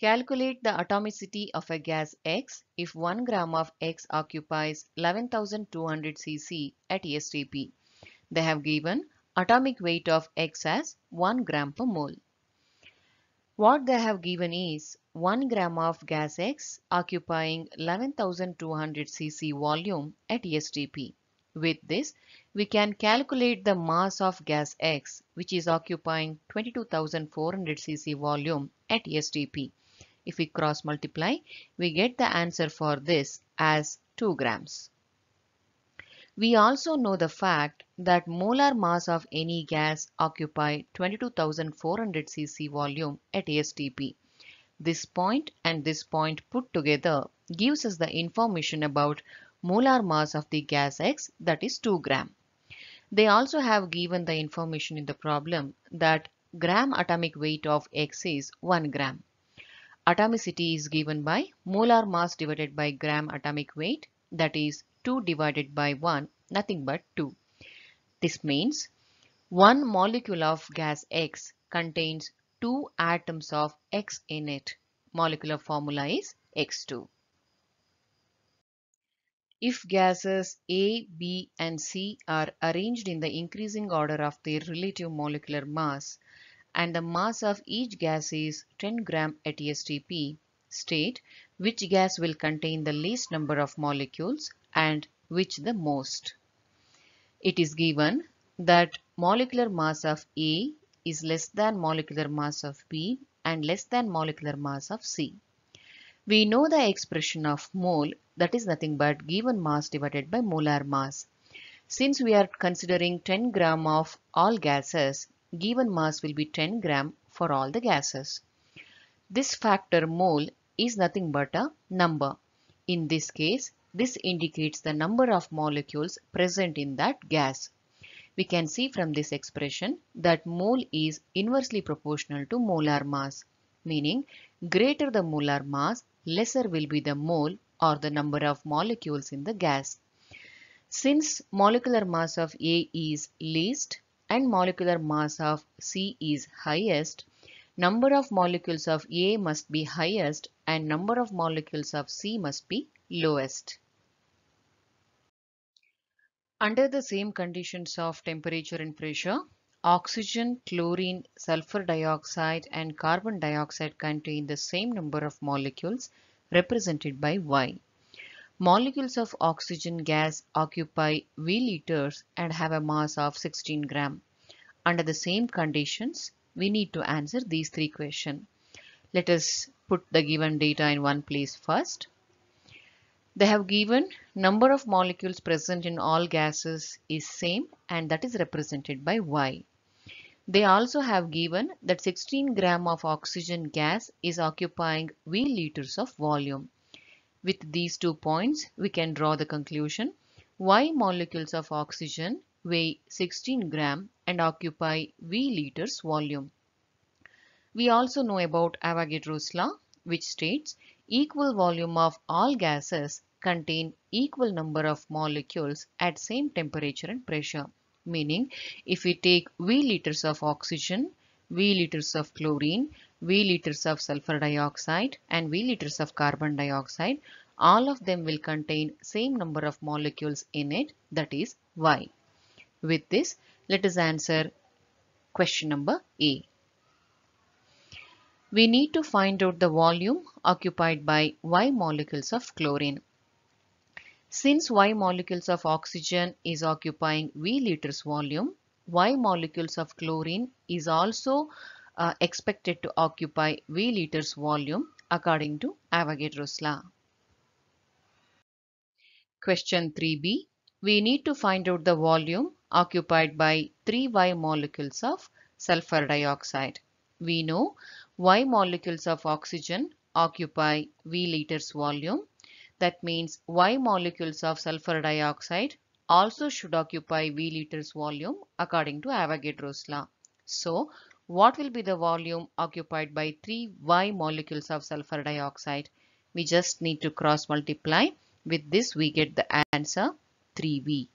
Calculate the atomicity of a gas X if 1 gram of X occupies 11,200 cc at STP. They have given atomic weight of X as 1 gram per mole. What they have given is 1 gram of gas X occupying 11,200 cc volume at STP. With this, we can calculate the mass of gas X, which is occupying 22,400 cc volume at STP. If we cross multiply, we get the answer for this as 2 grams. We also know the fact that molar mass of any gas occupy 22,400 cc volume at ASTP. This point and this point put together gives us the information about molar mass of the gas X that is 2 gram. They also have given the information in the problem that gram atomic weight of X is 1 gram. Atomicity is given by molar mass divided by gram atomic weight that is 2 divided by 1 nothing but 2. This means 1 molecule of gas X contains 2 atoms of X in it. Molecular formula is X2. If gases A, B and C are arranged in the increasing order of their relative molecular mass, and the mass of each gas is 10 gram at STP, state which gas will contain the least number of molecules and which the most. It is given that molecular mass of A is less than molecular mass of B and less than molecular mass of C. We know the expression of mole that is nothing but given mass divided by molar mass. Since we are considering 10 gram of all gases, given mass will be 10 gram for all the gases. This factor mole is nothing but a number. In this case, this indicates the number of molecules present in that gas. We can see from this expression that mole is inversely proportional to molar mass, meaning greater the molar mass, lesser will be the mole or the number of molecules in the gas. Since molecular mass of A is least, and molecular mass of C is highest, number of molecules of A must be highest and number of molecules of C must be lowest. Under the same conditions of temperature and pressure, oxygen, chlorine, sulfur dioxide and carbon dioxide contain the same number of molecules represented by Y. Molecules of oxygen gas occupy V liters and have a mass of 16 gram. Under the same conditions, we need to answer these three questions. Let us put the given data in one place first. They have given number of molecules present in all gases is same and that is represented by Y. They also have given that 16 gram of oxygen gas is occupying V liters of volume. With these two points, we can draw the conclusion why molecules of oxygen weigh 16 gram and occupy V liters volume. We also know about Avogadro's law which states equal volume of all gases contain equal number of molecules at same temperature and pressure. Meaning if we take V liters of oxygen, V liters of chlorine V liters of sulfur dioxide and V liters of carbon dioxide, all of them will contain same number of molecules in it, that is Y. With this, let us answer question number A. We need to find out the volume occupied by Y molecules of chlorine. Since Y molecules of oxygen is occupying V liters volume, Y molecules of chlorine is also uh, expected to occupy V liters volume according to Avogadro's law. Question 3b. We need to find out the volume occupied by 3Y molecules of sulfur dioxide. We know Y molecules of oxygen occupy V liters volume. That means Y molecules of sulfur dioxide also should occupy V liters volume according to Avogadro's law. So what will be the volume occupied by 3y molecules of sulfur dioxide? We just need to cross multiply. With this we get the answer 3 v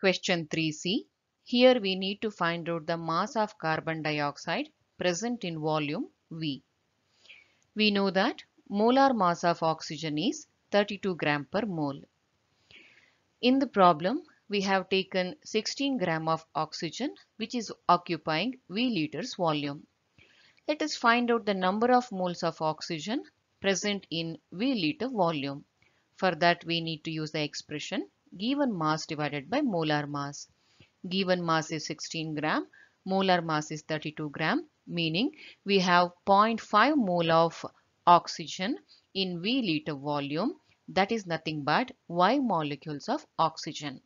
Question 3c. Here we need to find out the mass of carbon dioxide present in volume V. We know that molar mass of oxygen is 32 gram per mole. In the problem, we have taken 16 gram of oxygen which is occupying V liters volume. Let us find out the number of moles of oxygen present in V liter volume. For that we need to use the expression given mass divided by molar mass. Given mass is 16 gram, molar mass is 32 gram meaning we have 0.5 mole of oxygen in V liter volume that is nothing but Y molecules of oxygen.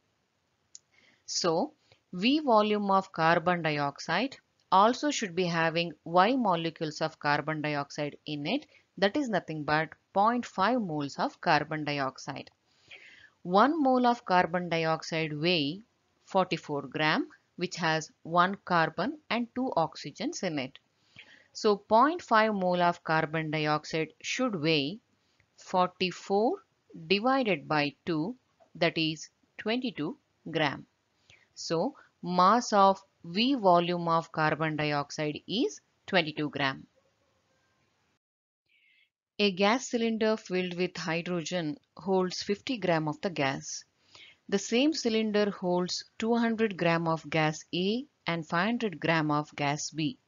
So, V volume of carbon dioxide also should be having Y molecules of carbon dioxide in it. That is nothing but 0.5 moles of carbon dioxide. 1 mole of carbon dioxide weigh 44 gram which has 1 carbon and 2 oxygens in it. So 0.5 mole of carbon dioxide should weigh 44 divided by 2 that is 22 gram. So mass of V volume of carbon dioxide is 22 gram. A gas cylinder filled with hydrogen holds 50 gram of the gas. The same cylinder holds 200 gram of gas A and 500 gram of gas B.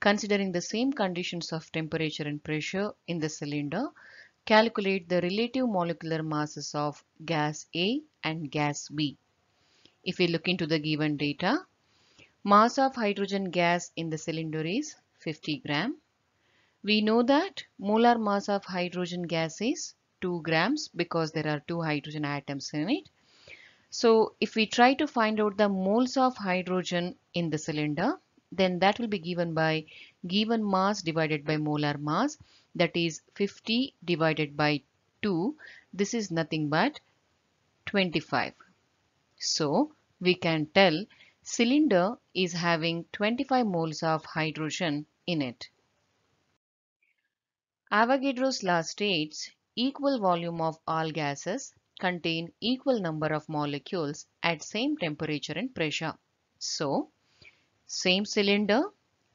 Considering the same conditions of temperature and pressure in the cylinder, calculate the relative molecular masses of gas A and gas B if we look into the given data. Mass of hydrogen gas in the cylinder is 50 gram. We know that molar mass of hydrogen gas is 2 grams because there are two hydrogen atoms in it. So if we try to find out the moles of hydrogen in the cylinder, then that will be given by given mass divided by molar mass that is 50 divided by 2. This is nothing but 25. So we can tell cylinder is having 25 moles of hydrogen in it. Avogadro's law states equal volume of all gases contain equal number of molecules at same temperature and pressure. So, same cylinder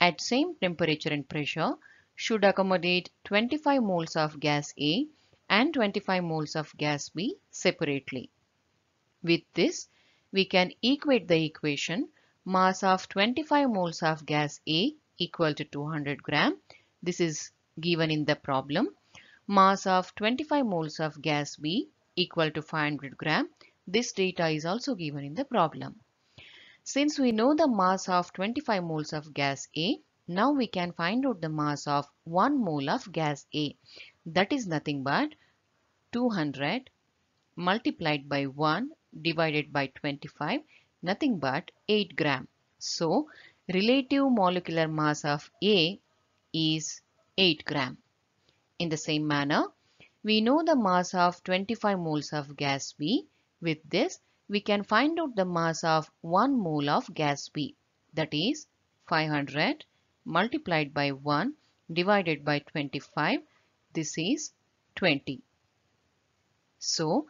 at same temperature and pressure should accommodate 25 moles of gas A and 25 moles of gas B separately. With this, we can equate the equation mass of 25 moles of gas A equal to 200 gram. This is given in the problem. Mass of 25 moles of gas B equal to 500 gram. This data is also given in the problem. Since we know the mass of 25 moles of gas A, now we can find out the mass of 1 mole of gas A. That is nothing but 200 multiplied by 1 divided by 25 nothing but 8 gram. So relative molecular mass of A is 8 gram. In the same manner, we know the mass of 25 moles of gas B. With this, we can find out the mass of 1 mole of gas B. That is 500 multiplied by 1 divided by 25. This is 20. So,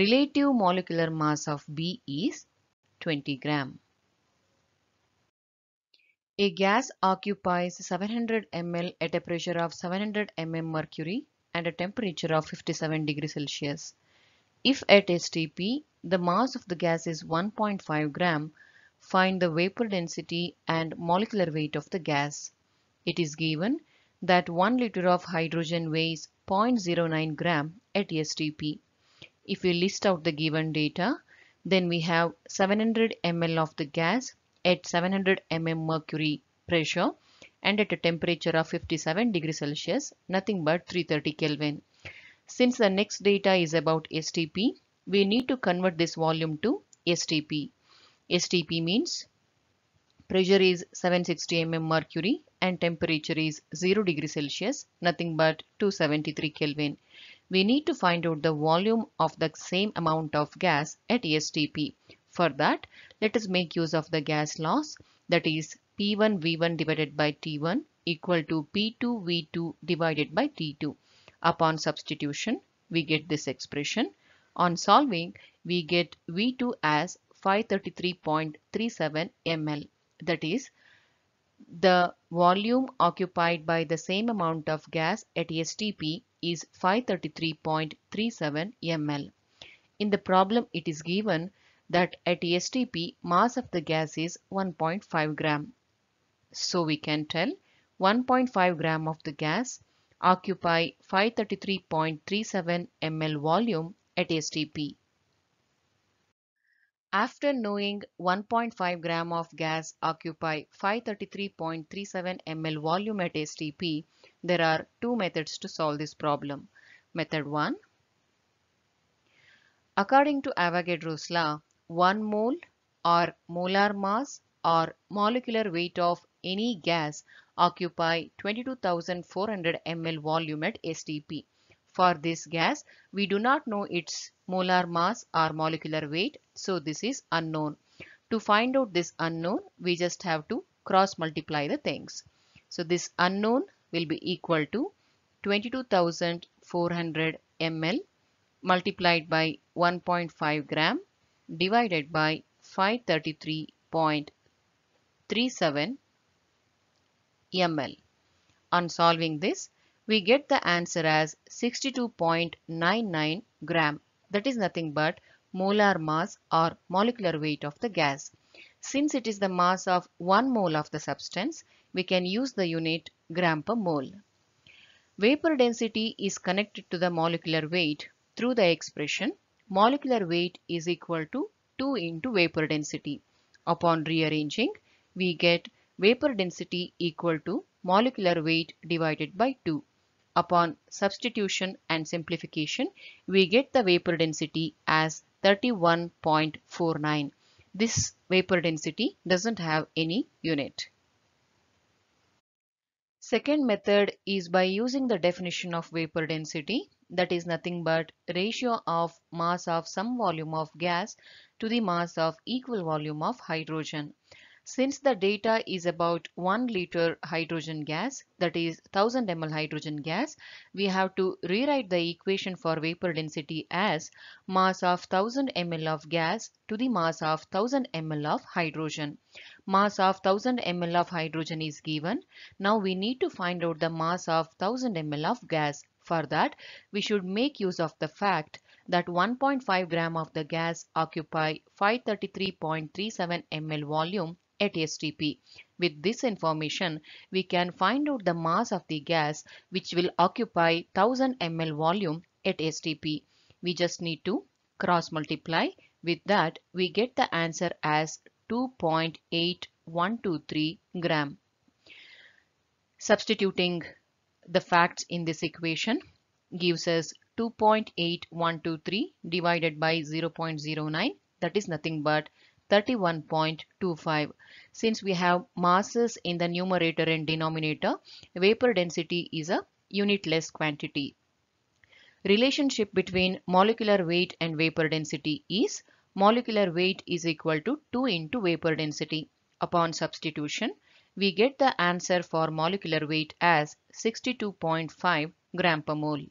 relative molecular mass of B is 20 gram. A gas occupies 700 ml at a pressure of 700 mm mercury and a temperature of 57 degrees Celsius. If at STP, the mass of the gas is 1.5 gram, find the vapor density and molecular weight of the gas. It is given that 1 liter of hydrogen weighs 0.09 gram at STP. If we list out the given data, then we have 700 ml of the gas at 700 mm mercury pressure and at a temperature of 57 degrees Celsius, nothing but 330 Kelvin. Since the next data is about STP, we need to convert this volume to STP. STP means pressure is 760 mm mercury and temperature is 0 degree Celsius, nothing but 273 Kelvin. We need to find out the volume of the same amount of gas at STP. For that, let us make use of the gas laws that is P1 V1 divided by T1 equal to P2 V2 divided by T2. Upon substitution, we get this expression. On solving, we get V2 as 533.37 ml. That is the volume occupied by the same amount of gas at STP is 533.37 ml. In the problem it is given that at STP mass of the gas is 1.5 gram. So we can tell 1.5 gram of the gas occupy 533.37 ml volume at STP. After knowing 1.5 gram of gas occupy 533.37 ml volume at STP, there are two methods to solve this problem. Method 1. According to Avogadro's law, 1 mole or molar mass or molecular weight of any gas occupy 22,400 ml volume at STP. For this gas, we do not know its molar mass or molecular weight, so this is unknown. To find out this unknown, we just have to cross multiply the things. So this unknown will be equal to 22,400 ml multiplied by 1.5 gram divided by 533.37 ml. On solving this, we get the answer as 62.99 gram. That is nothing but molar mass or molecular weight of the gas. Since it is the mass of 1 mole of the substance, we can use the unit gram per mole. Vapor density is connected to the molecular weight through the expression molecular weight is equal to 2 into vapor density. Upon rearranging, we get vapor density equal to molecular weight divided by 2. Upon substitution and simplification, we get the vapor density as 31.49. This vapor density doesn't have any unit. Second method is by using the definition of vapor density that is nothing but ratio of mass of some volume of gas to the mass of equal volume of hydrogen. Since the data is about 1 liter hydrogen gas, that is 1000 ml hydrogen gas, we have to rewrite the equation for vapor density as mass of 1000 ml of gas to the mass of 1000 ml of hydrogen. Mass of 1000 ml of hydrogen is given. Now we need to find out the mass of 1000 ml of gas. For that, we should make use of the fact that 1.5 gram of the gas occupy 533.37 ml volume at STP. With this information, we can find out the mass of the gas which will occupy 1000 ml volume at STP. We just need to cross multiply. With that, we get the answer as 2.8123 gram. Substituting the facts in this equation gives us 2.8123 divided by 0.09 that is nothing but 31.25. Since we have masses in the numerator and denominator, vapor density is a unitless quantity. Relationship between molecular weight and vapor density is molecular weight is equal to 2 into vapor density. Upon substitution, we get the answer for molecular weight as 62.5 gram per mole.